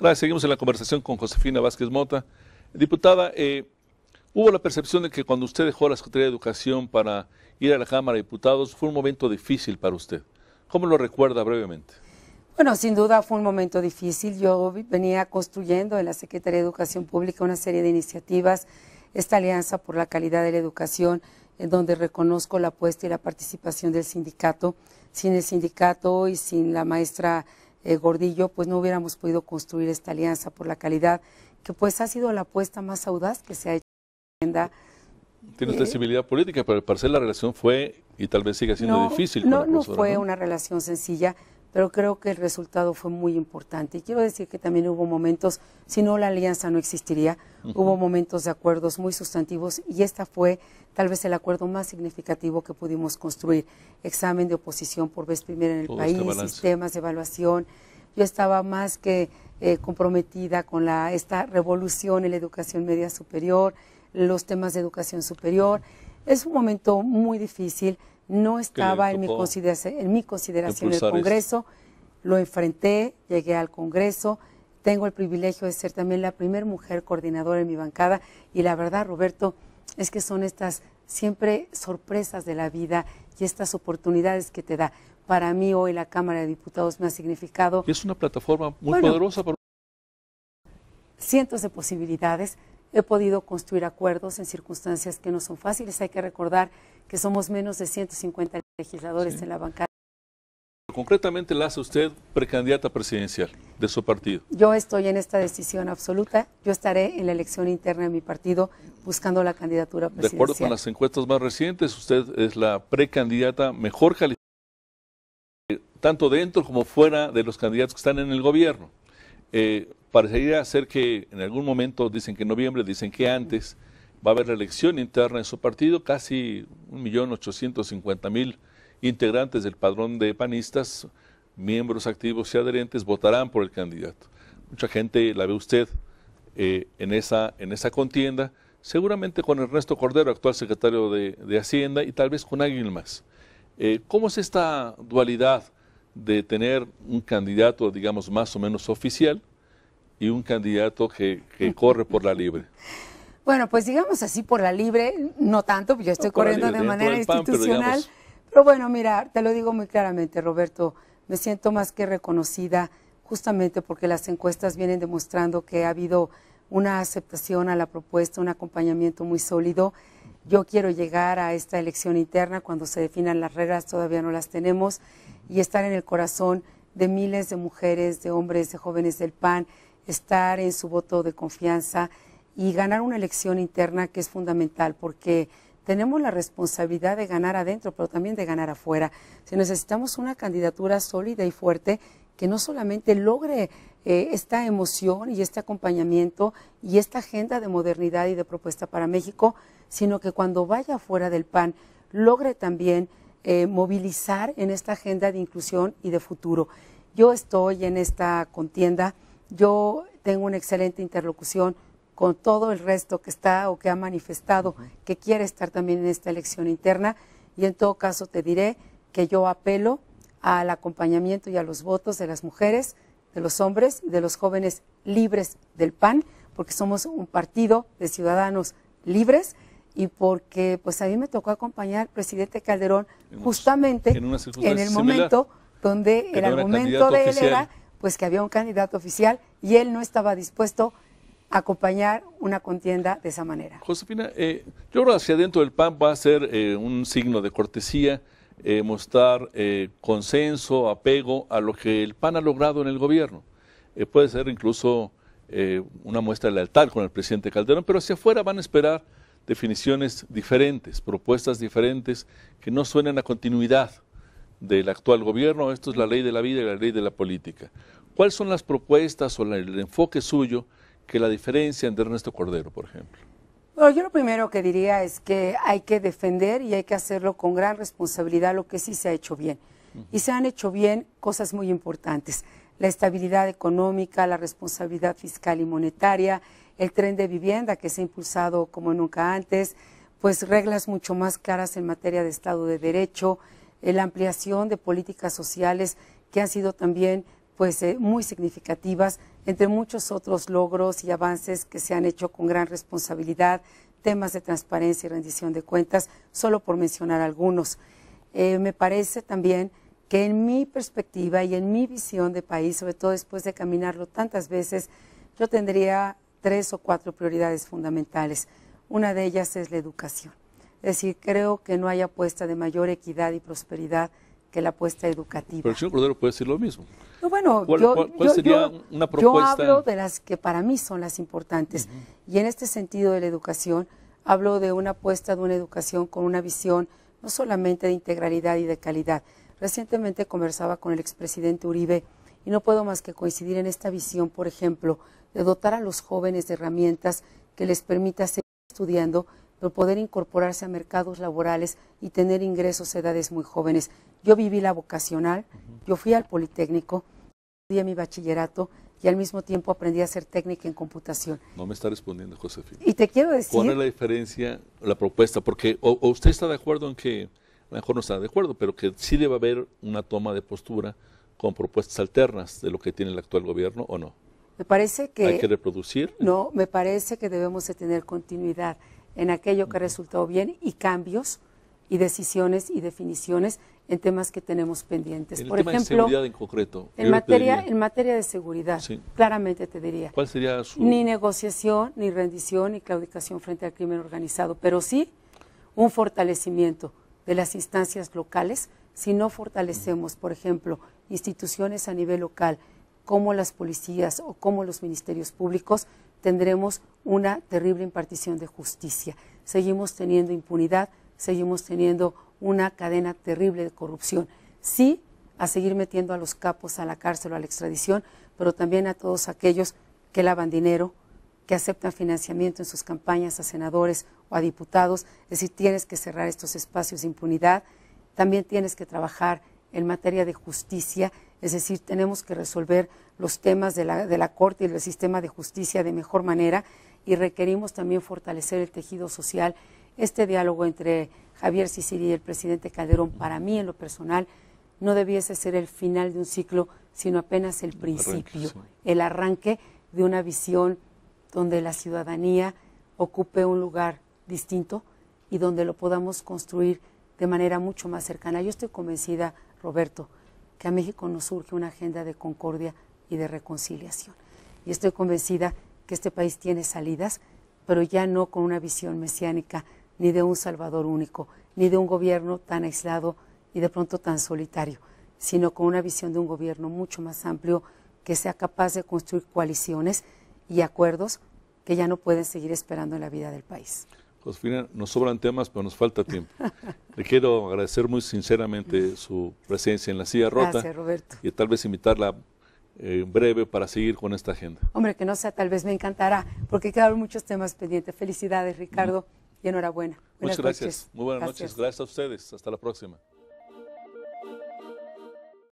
Gracias. Ah, seguimos en la conversación con Josefina Vázquez Mota. Diputada, eh, hubo la percepción de que cuando usted dejó la Secretaría de Educación para ir a la Cámara de Diputados fue un momento difícil para usted. ¿Cómo lo recuerda brevemente? Bueno, sin duda fue un momento difícil. Yo venía construyendo en la Secretaría de Educación Pública una serie de iniciativas, esta Alianza por la Calidad de la Educación, en donde reconozco la apuesta y la participación del sindicato. Sin el sindicato y sin la maestra eh, Gordillo, pues no hubiéramos podido construir esta alianza por la calidad, que pues ha sido la apuesta más audaz que se ha hecho en la agenda. Tiene eh, sensibilidad política, pero al parecer la relación fue, y tal vez siga siendo difícil. No, no fue una relación sencilla, pero creo que el resultado fue muy importante. Y quiero decir que también hubo momentos, si no la alianza no existiría, hubo momentos de acuerdos muy sustantivos y este fue tal vez el acuerdo más significativo que pudimos construir. Examen de oposición por vez primera en el país, sistemas de evaluación. Yo estaba más que eh, comprometida con esta revolución en la educación media superior, los temas de educación superior. Es un momento muy difícil no estaba en mi, en consideración el Congreso. Lo enfrenté, llegué al Congreso. Tengo el privilegio de ser también la primera mujer coordinadora en mi bancada. Y la verdad, Roberto, es que son estas siempre sorpresas de la vida y estas oportunidades que te da. Para mí hoy la Cámara de Diputados me ha significado... Es una plataforma muy poderosa para... Cientos de posibilidades. He podido construir acuerdos en circunstancias que no son fáciles. Hay que recordar que somos menos de 150 legisladores en la bancada. Concretamente la hace usted precandidata presidencial de su partido. Yo estoy en esta decisión absoluta. Yo estaré en la elección interna de mi partido buscando la candidatura presidencial. De acuerdo con las encuestas más recientes, usted es la precandidata mejor calificada, tanto dentro como fuera de los candidatos que están en el gobierno. Eh, parecería ser que en algún momento, dicen que en noviembre, dicen que antes, va a haber elección interna en su partido, casi 1.850.000 integrantes del padrón de panistas, miembros activos y adherentes, votarán por el candidato. Mucha gente la ve usted eh, en, esa, en esa contienda, seguramente con Ernesto Cordero, actual secretario de, Hacienda, y tal vez con alguien más. Eh, ¿Cómo es esta dualidad de tener un candidato, digamos, más o menos oficial y un candidato que, que corre por la libre? Bueno, pues digamos así por la libre, no tanto, yo estoy corriendo de manera institucional. Pero, pero bueno, mira, te lo digo muy claramente, Roberto, me siento más que reconocida justamente porque las encuestas vienen demostrando que ha habido una aceptación a la propuesta, un acompañamiento muy sólido. Yo quiero llegar a esta elección interna cuando se definan las reglas, todavía no las tenemos, y estar en el corazón de miles de mujeres, de hombres, de jóvenes del PAN, estar en su voto de confianza, y ganar una elección interna que es fundamental porque tenemos la responsabilidad de ganar adentro, pero también de ganar afuera. Si necesitamos una candidatura sólida y fuerte que no solamente logre eh, esta emoción y este acompañamiento y esta agenda de modernidad y de propuesta para México, sino que cuando vaya fuera del PAN logre también eh, movilizar en esta agenda de inclusión y de futuro. Yo estoy en esta contienda, yo tengo una excelente interlocución con todo el resto que está o que ha manifestado que quiere estar también en esta elección interna. Y en todo caso te diré que yo apelo al acompañamiento y a los votos de las mujeres, de los hombres y de los jóvenes libres del PAN, porque somos un partido de ciudadanos libres y porque pues a mí me tocó acompañar al presidente Calderón justamente en, el momento donde el argumento de él era pues que había un candidato oficial y él no estaba dispuesto acompañar una contienda de esa manera. Josefina, eh, yo creo que hacia adentro del PAN va a ser eh, un signo de cortesía, eh, mostrar consenso, apego a lo que el PAN ha logrado en el gobierno. puede ser incluso una muestra de lealtad con el presidente Calderón, pero hacia afuera van a esperar definiciones diferentes, propuestas diferentes que no suenen a continuidad del actual gobierno. Esto es la ley de la vida y la ley de la política. ¿Cuáles son las propuestas o el enfoque suyo? que la diferencia entre Ernesto Cordero, por ejemplo? Bueno, yo lo primero que diría es que hay que defender y hay que hacerlo con gran responsabilidad lo que sí se ha hecho bien. Y se han hecho bien cosas muy importantes. La estabilidad económica, la responsabilidad fiscal y monetaria, el tren de vivienda que se ha impulsado como nunca antes, pues reglas mucho más claras en materia de Estado de Derecho, eh, la ampliación de políticas sociales que han sido también pues eh, muy significativas, entre muchos otros logros y avances que se han hecho con gran responsabilidad, temas de transparencia y rendición de cuentas, solo por mencionar algunos. Eh, me parece también que en mi perspectiva y en mi visión de país, sobre todo después de caminarlo tantas veces, yo tendría tres o cuatro prioridades fundamentales. Una de ellas es la educación. Es decir, creo que no hay apuesta de mayor equidad y prosperidad que la apuesta educativa. Pero el señor Cordero puede decir lo mismo. No, bueno, yo, hablo de las que para mí son las importantes. Y en este sentido de la educación, hablo de una apuesta de una educación con una visión no solamente de integralidad y de calidad. Recientemente conversaba con el expresidente Uribe y no puedo más que coincidir en esta visión, por ejemplo, de dotar a los jóvenes de herramientas que les permita seguir estudiando pero poder incorporarse a mercados laborales y tener ingresos a edades muy jóvenes. Yo viví la vocacional, yo fui al Politécnico, estudié mi bachillerato y al mismo tiempo aprendí a ser técnica en computación. No me está respondiendo, Josefina. Y te quiero decir... ¿Cuál la diferencia, la propuesta? Porque o, usted está de acuerdo en que, a mejor no está de acuerdo, pero que sí debe haber una toma de postura con propuestas alternas de lo que tiene el actual gobierno o no. Me parece que... Hay que reproducir. No, me parece que debemos de tener continuidad en aquello que resultó bien y cambios y decisiones y definiciones en temas que tenemos pendientes. En Por ejemplo, de seguridad en concreto. En materia, de seguridad, claramente te diría. ¿Cuál sería su... Ni negociación, ni rendición, ni claudicación frente al crimen organizado, pero sí un fortalecimiento de las instancias locales. Si no fortalecemos, por ejemplo, instituciones a nivel local, como las policías o como los ministerios públicos, tendremos una terrible impartición de justicia. Seguimos teniendo impunidad, seguimos teniendo una cadena terrible de corrupción. Sí, a seguir metiendo a los capos a la cárcel o a la extradición, pero también a todos aquellos que lavan dinero, que aceptan financiamiento en sus campañas a senadores o a diputados. Es decir, tienes que cerrar estos espacios de impunidad. También tienes que trabajar en materia de justicia es decir, tenemos que resolver los temas de la, de la Corte y del sistema de justicia de mejor manera y requerimos también fortalecer el tejido social. Este diálogo entre Javier Sicili y el presidente Calderón, para mí en lo personal, no debiese ser el final de un ciclo, sino apenas el principio, el arranque de una visión donde la ciudadanía ocupe un lugar distinto y donde lo podamos construir de manera mucho más cercana. Yo estoy convencida, Roberto, que a México nos surge una agenda de concordia y de reconciliación. Y estoy convencida que este país tiene salidas, pero ya no con una visión mesiánica ni de un Salvador único, ni de un gobierno tan aislado y de pronto tan solitario, sino con una visión de un gobierno mucho más amplio que sea capaz de construir coaliciones y acuerdos que ya no pueden seguir esperando en la vida del país. Josefina, nos sobran temas, pero nos falta tiempo. Le quiero agradecer muy sinceramente su presencia en la silla rota. Y tal vez invitarla eh, en breve para seguir con esta agenda. Hombre, que no sea, tal vez me encantará, porque quedaron muchos temas pendientes. Felicidades, Ricardo, y enhorabuena. Muchas gracias. Muy buenas noches. Gracias a ustedes. Hasta la próxima.